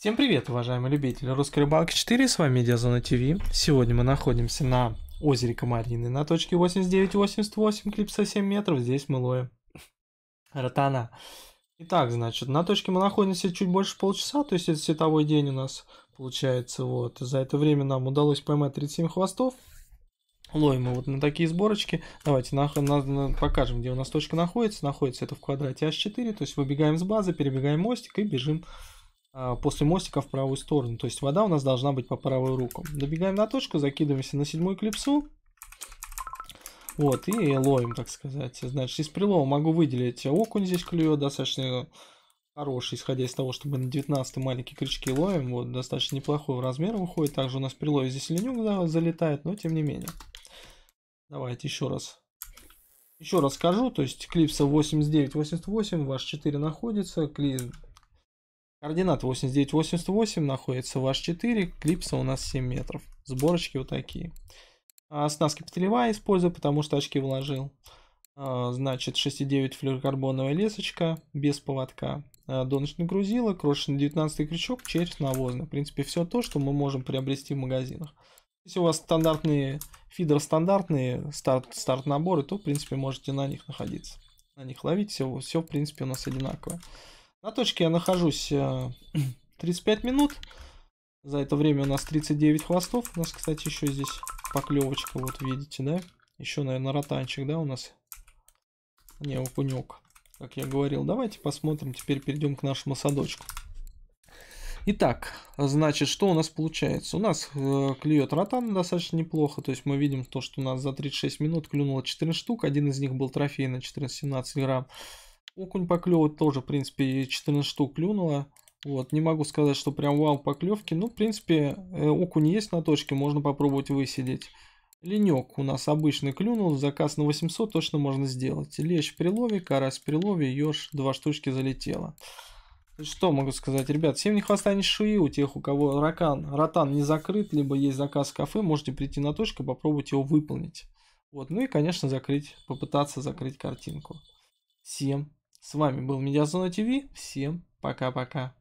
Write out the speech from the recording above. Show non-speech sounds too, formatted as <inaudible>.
Всем привет, уважаемые любители русской рыбалки 4, с вами Медиазона ТВ. Сегодня мы находимся на озере Комарины на точке 89-88, клипса 7 метров, здесь мы ловим <laughs> ротана. Итак, значит, на точке мы находимся чуть больше полчаса, то есть это световой день у нас получается. Вот За это время нам удалось поймать 37 хвостов. Ловим мы вот на такие сборочки. Давайте на, на, на, покажем, где у нас точка находится. Находится это в квадрате H4, то есть выбегаем с базы, перебегаем мостик и бежим а, после мостика в правую сторону. То есть вода у нас должна быть по правую руку. Добегаем на точку, закидываемся на седьмую клипсу. Вот, и ловим, так сказать. Значит, из прилова могу выделить окунь здесь клюет, достаточно хороший, исходя из того, что мы на 19 маленькие крючки ловим. Вот, достаточно неплохой размер выходит. Также у нас прилов здесь ленюк да, залетает, но тем не менее. Давайте еще раз. Еще раз скажу, то есть клипса 89-88, ваш 4 находится, клип. Координат 89-88, находится ваш 4, клипса у нас 7 метров. Сборочки вот такие. А оснастки потелевая использую, потому что очки вложил. А, значит, 6,9 флюорокарбоновая лесочка без поводка. А, грузило, крошечный 19 крючок, через навозный. В принципе, все то, что мы можем приобрести в магазинах. Если у вас стандартные фидер, стандартные старт, старт наборы, то, в принципе, можете на них находиться. На них ловить, все, все в принципе, у нас одинаково. На точке я нахожусь 35 э, минут. За это время у нас 39 хвостов. У нас, кстати, еще здесь поклевочка, вот видите, да? Еще, наверное, ротанчик, да, у нас? Не, окунек, как я говорил. Давайте посмотрим, теперь перейдем к нашему садочку. Итак, значит, что у нас получается? У нас э, клюет ротан достаточно неплохо, то есть мы видим то, что у нас за 36 минут клюнуло 14 штук, один из них был трофей на 14-17 грамм. Окунь поклевывает тоже, в принципе, 14 штук клюнуло. Вот, не могу сказать, что прям вау поклевки. Ну, в принципе, э, окунь есть на точке, можно попробовать высидеть. Ленек у нас обычный клюнул, заказ на 800 точно можно сделать. Лещ в прилове, карась в прилове, еж два штучки залетело. Что могу сказать, ребят, всем не хвоста не шуи, у тех, у кого ракан, ротан не закрыт, либо есть заказ в кафе, можете прийти на точку, попробовать его выполнить. Вот, ну и, конечно, закрыть, попытаться закрыть картинку. Всем с вами был Медиазона ТВ. Всем пока-пока.